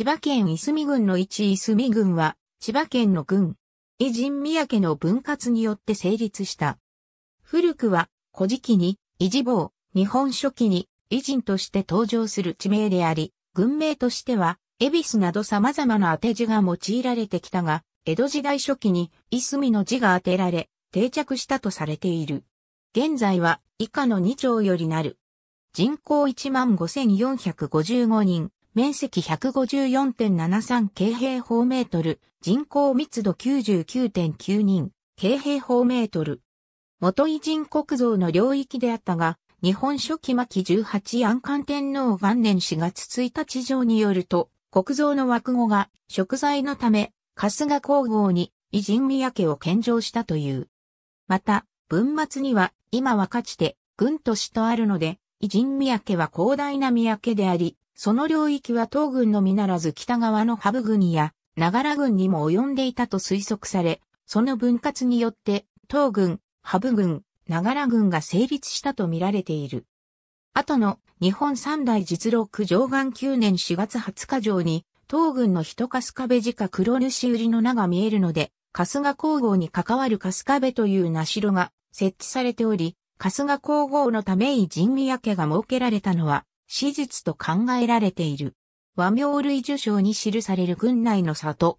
千葉県いすみ郡の一いすみ郡は、千葉県の郡、偉人宮家の分割によって成立した。古くは、古事記に、偉事坊、日本書紀に、偉人として登場する地名であり、軍名としては、恵比寿など様々な当て字が用いられてきたが、江戸時代初期に、いすみの字が当てられ、定着したとされている。現在は、以下の2丁よりなる。人口15,455人。面積154.73京平方メートル、人口密度99.9人、京平方メートル。元偉人国像の領域であったが、日本初期末期18安官天皇元年4月1日上によると、国像の枠語が食材のため、春日皇后に偉人宮家を献上したという。また、文末には今はかつて、軍都市とあるので、偉人宮家は広大な宮家であり、その領域は東軍のみならず北側のハブ軍や長良軍にも及んでいたと推測され、その分割によって東軍、ハブ軍、長良軍が成立したと見られている。後の日本三大実録上岸9年4月20日上に東軍の人春壁。地下黒主売りの名が見えるので、スガ皇后に関わる春日部という名城が設置されており、スガ皇后のために神宮家が設けられたのは、史実と考えられている。和名類受賞に記される軍内の里。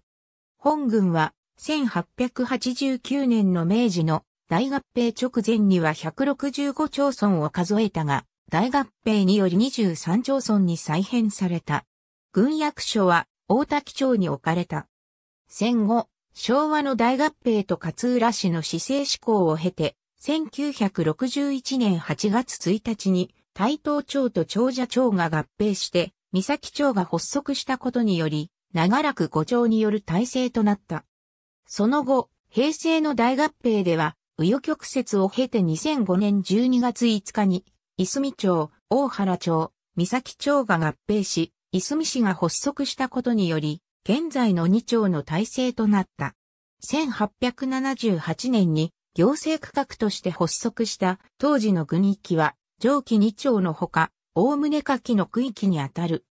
本軍は1889年の明治の大合併直前には165町村を数えたが、大合併により23町村に再編された。軍役所は大滝町に置かれた。戦後、昭和の大合併と勝浦市の市政施行を経て、1961年8月1日に台東町と長者町が合併して、三崎町が発足したことにより、長らく五町による体制となった。その後、平成の大合併では、紆余曲折を経て2005年12月5日に、いすみ町、大原町、三崎町が合併し、いすみ市が発足したことにより、現在の2町の体制となった。1878年に行政区画として発足した当時の軍域は上記2丁のほか、おおむね下記の区域にあたる。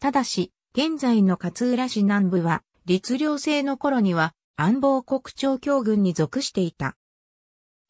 ただし、現在の勝浦市南部は、律令制の頃には、安房国庁協軍に属していた。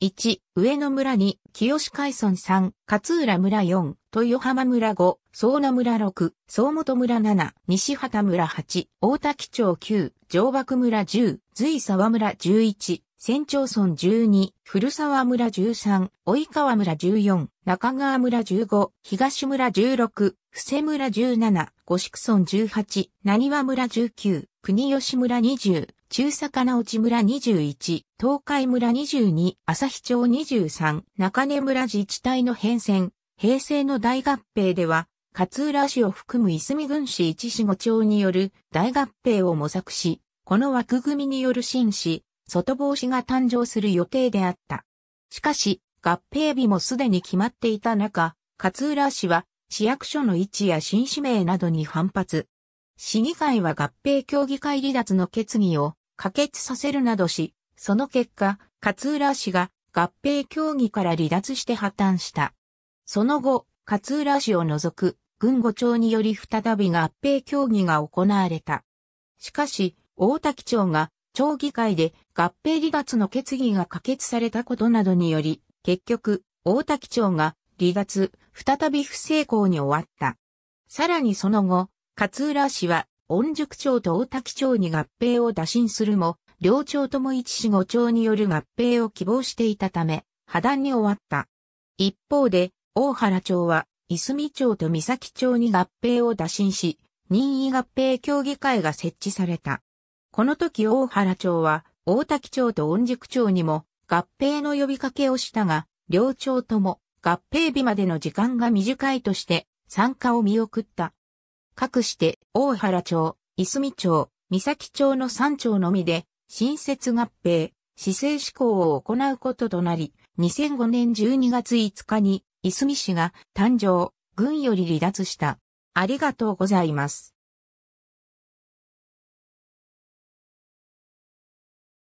1、上野村に、清海村3、勝浦村4、豊浜村5、相野村6、相本村7、西畑村8、大滝町9、城幕村10、随沢村11、船町村12、古沢村13、及川村14、中川村15、東村16、布施村17、五宿村18、何和村19、国吉村20、中坂直内村21、東海村22、旭町23、中根村自治体の変遷、平成の大合併では、勝浦市を含む泉す郡市一市五町による大合併を模索し、この枠組みによる新市、外防止が誕生する予定であった。しかし、合併日もすでに決まっていた中、勝浦市は市役所の位置や新指名などに反発。市議会は合併協議会離脱の決議を可決させるなどし、その結果、勝浦市が合併協議から離脱して破綻した。その後、勝浦市を除く軍五町により再び合併協議が行われた。しかし、大滝町が町議会で合併離脱の決議が可決されたことなどにより、結局、大滝町が離脱、再び不成功に終わった。さらにその後、勝浦市は、御宿町と大滝町に合併を打診するも、両町とも一市五町による合併を希望していたため、破談に終わった。一方で、大原町は、いすみ町と三崎町に合併を打診し、任意合併協議会が設置された。この時大原町は大滝町と御宿町にも合併の呼びかけをしたが、両町とも合併日までの時間が短いとして参加を見送った。かくして大原町、いすみ町、三崎町の3町のみで新設合併、市政施行を行うこととなり、2005年12月5日にいすみ市が誕生、軍より離脱した。ありがとうございます。